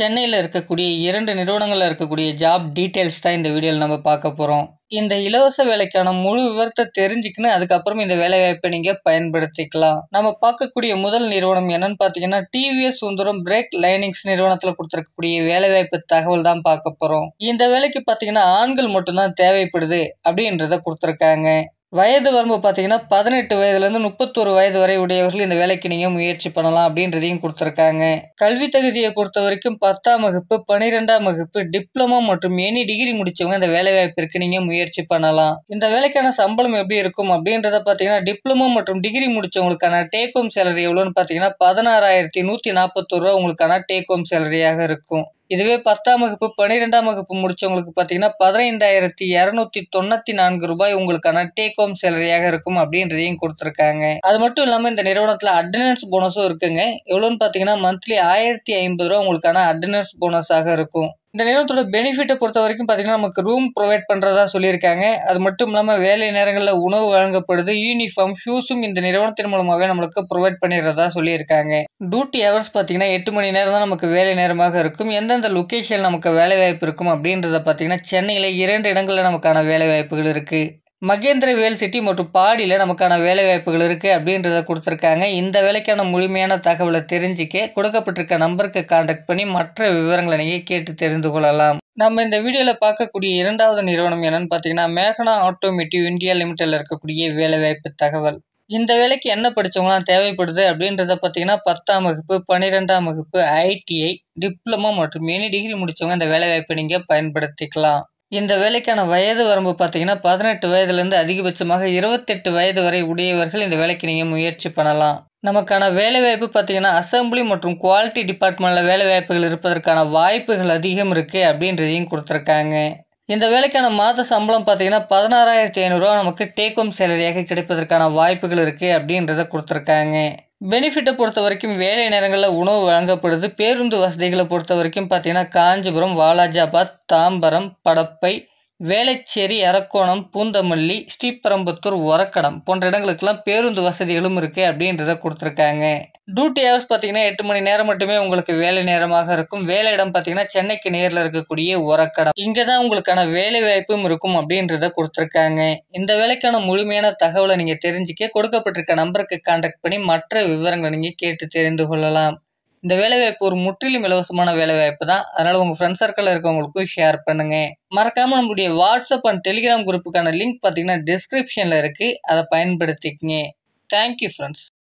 சென்னையில் இருக்கக்கூடிய இரண்டு நிறுவனங்களில் இருக்கக்கூடிய ஜாப் டீட்டெயில்ஸ் தான் இந்த வீடியோவில் நம்ம பார்க்க போகிறோம் இந்த இலவச வேலைக்கான முழு விவரத்தை தெரிஞ்சுக்கின்னு அதுக்கப்புறம் இந்த வேலை வாய்ப்பை நீங்கள் பயன்படுத்திக்கலாம் நம்ம பார்க்கக்கூடிய முதல் நிறுவனம் என்னன்னு பார்த்தீங்கன்னா டிவிஎஸ் சுந்தரம் பிரேக் லைனிங்ஸ் நிறுவனத்தில் கொடுத்துருக்கக்கூடிய வேலை வாய்ப்பு தகவல் தான் பார்க்க போகிறோம் இந்த வேலைக்கு பார்த்தீங்கன்னா ஆண்கள் மட்டும்தான் தேவைப்படுது அப்படின்றத கொடுத்துருக்காங்க வயது வரம்பு பார்த்தீங்கன்னா பதினெட்டு வயதுலேருந்து முப்பத்தொரு வயது வரை உடையவர்கள் இந்த வேலைக்கு நீங்கள் முயற்சி பண்ணலாம் அப்படின்றதையும் கொடுத்துருக்காங்க கல்வி தகுதியை பொறுத்த வரைக்கும் பத்தாம் வகுப்பு பனிரெண்டாம் வகுப்பு டிப்ளமோ மற்றும் எனி டிகிரி முடிச்சவங்க இந்த வேலை வாய்ப்பிற்கு நீங்கள் முயற்சி பண்ணலாம் இந்த வேலைக்கான சம்பளம் எப்படி இருக்கும் அப்படின்றத பார்த்தீங்கன்னா டிப்ளமோ மற்றும் டிகிரி முடிச்சவங்களுக்கான டேக் ஹோம் சேலரி எவ்வளோன்னு பார்த்தீங்கன்னா பதினாறாயிரத்தி நூற்றி நாற்பத்தொரு ரூபா உங்களுக்கான டேக் ஹோம் சேலரியாக இருக்கும் இதுவே பத்தாம் வகுப்பு பன்னிரெண்டாம் வகுப்பு முடிச்சவங்களுக்கு பார்த்தீங்கன்னா பதினைந்தாயிரத்தி இரநூத்தி தொண்ணூற்றி நான்கு ரூபாய் உங்களுக்கான டேக் ஹோம் சேலரியாக இருக்கும் அப்படின்றதையும் கொடுத்துருக்காங்க அது மட்டும் இல்லாமல் இந்த நிறுவனத்தில் அட்டண்டன்ஸ் போனஸும் இருக்குங்க எவ்வளோன்னு பார்த்தீங்கன்னா மந்த்லி ஆயிரத்தி ஐம்பது ரூபா உங்களுக்கான அட்டண்டன்ஸ் போனஸாக இருக்கும் இந்த நிறுவனத்தோட பெனிஃபிட்டை பொறுத்த வரைக்கும் பார்த்தீங்கன்னா நமக்கு ரூம் ப்ரொவைட் பண்ணுறதா சொல்லியிருக்காங்க அது மட்டும் இல்லாமல் வேலை நேரங்களில் உணவு வழங்கப்படுது யூனிஃபார்ம் ஷூஸும் இந்த நிறுவனத்தின் மூலமாகவே நம்மளுக்கு ப்ரொவைட் பண்ணிடுறதா சொல்லியிருக்காங்க டியூட்டி ஹவர்ஸ் பார்த்திங்கன்னா எட்டு மணி நேரம் தான் நமக்கு வேலை நேரமாக இருக்கும் எந்தெந்த லொக்கேஷன் நமக்கு வேலை வாய்ப்பு இருக்கும் அப்படின்றத பார்த்திங்கன்னா சென்னையில் இரண்டு இடங்களில் நமக்கான வேலை வாய்ப்புகள் இருக்குது மகேந்திரவேல் சிட்டி மற்றும் பாடியில் நமக்கான வேலைவாய்ப்புகள் இருக்குது அப்படின்றத கொடுத்துருக்காங்க இந்த வேலைக்கான முழுமையான தகவலை தெரிஞ்சிக்க கொடுக்கப்பட்டிருக்க நம்பருக்கு கான்டாக்ட் பண்ணி மற்ற விவரங்களை நீங்கள் கேட்டு தெரிந்து கொள்ளலாம் நம்ம இந்த வீடியோவில் பார்க்கக்கூடிய இரண்டாவது நிறுவனம் என்னன்னு பார்த்தீங்கன்னா மேகனா ஆட்டோமேட்டிவ் இந்தியா லிமிடெட்ல இருக்கக்கூடிய வேலைவாய்ப்பு தகவல் இந்த வேலைக்கு என்ன படித்தவங்களாம் தேவைப்படுது அப்படின்றத பார்த்தீங்கன்னா பத்தாம் வகுப்பு பன்னிரெண்டாம் வகுப்பு ஐடிஐ டிப்ளமோ மற்றும் எனி டிகிரி முடித்தவங்க இந்த வேலைவாய்ப்பை நீங்கள் பயன்படுத்திக்கலாம் இந்த வேலைக்கான வயது வரம்பு பார்த்தீங்கன்னா பதினெட்டு வயதுலேருந்து அதிகபட்சமாக இருபத்தெட்டு வயது வரை உடையவர்கள் இந்த வேலைக்கு நீங்கள் முயற்சி பண்ணலாம் நமக்கான வேலைவாய்ப்பு பார்த்தீங்கன்னா அசம்பிளி மற்றும் குவாலிட்டி டிபார்ட்மெண்ட்டில் வேலைவாய்ப்புகள் இருப்பதற்கான வாய்ப்புகள் அதிகம் இருக்குது அப்படின்றதையும் கொடுத்துருக்காங்க இந்த வேலைக்கான மாத சம்பளம் பார்த்தீங்கன்னா பதினாறாயிரத்தி ஐநூறுரூவா நமக்கு டேக் ஹோம் சேலரியாக கிடைப்பதற்கான வாய்ப்புகள் இருக்குது அப்படின்றத கொடுத்துருக்காங்க பெனிஃபிட்டை பொறுத்த வரைக்கும் வேலை நேரங்களில் உணவு வழங்கப்படுது பேருந்து வசதிகளை பொறுத்த வரைக்கும் பார்த்தீங்கன்னா காஞ்சிபுரம் வாலாஜாபாத் தாம்பரம் படப்பை வேளச்சேரி அரக்கோணம் பூந்தமல்லி ஸ்ரீபெரம்பத்தூர் உரக்கடம் போன்ற இடங்களுக்கெல்லாம் பேருந்து வசதிகளும் இருக்குது அப்படின்றத கொடுத்துருக்காங்க டியூட்டி ஹவர்ஸ் பார்த்தீங்கன்னா எட்டு மணி நேரம் மட்டுமே உங்களுக்கு வேலை நேரமாக இருக்கும் வேலை இடம் பார்த்தீங்கன்னா சென்னைக்கு நேரில் இருக்கக்கூடிய உரக்கடம் இங்கே தான் உங்களுக்கான வேலை வாய்ப்பும் இருக்கும் அப்படின்றத கொடுத்துருக்காங்க இந்த வேலைக்கான முழுமையான தகவலை நீங்கள் தெரிஞ்சுக்க கொடுக்கப்பட்டிருக்க நம்பருக்கு கான்டாக்ட் பண்ணி மற்ற விவரங்களை நீங்கள் கேட்டு தெரிந்து கொள்ளலாம் இந்த வேலைவாய்ப்பு ஒரு முற்றிலும் இலவசமான வேலைவாய்ப்பு தான் அதனால் உங்க ஃப்ரெண்ட்ஸ் சர்க்கிள் இருக்கவங்களுக்கும் ஷேர் பண்ணுங்க மறக்காமல் நம்முடைய வாட்ஸ்அப் அண்ட் டெலிகிராம் குரூப்புக்கான லிங்க் பார்த்தீங்கன்னா டிஸ்கிரிப்ஷனில் இருக்கு அதை பயன்படுத்திக்கங்க தேங்க்யூ ஃப்ரெண்ட்ஸ்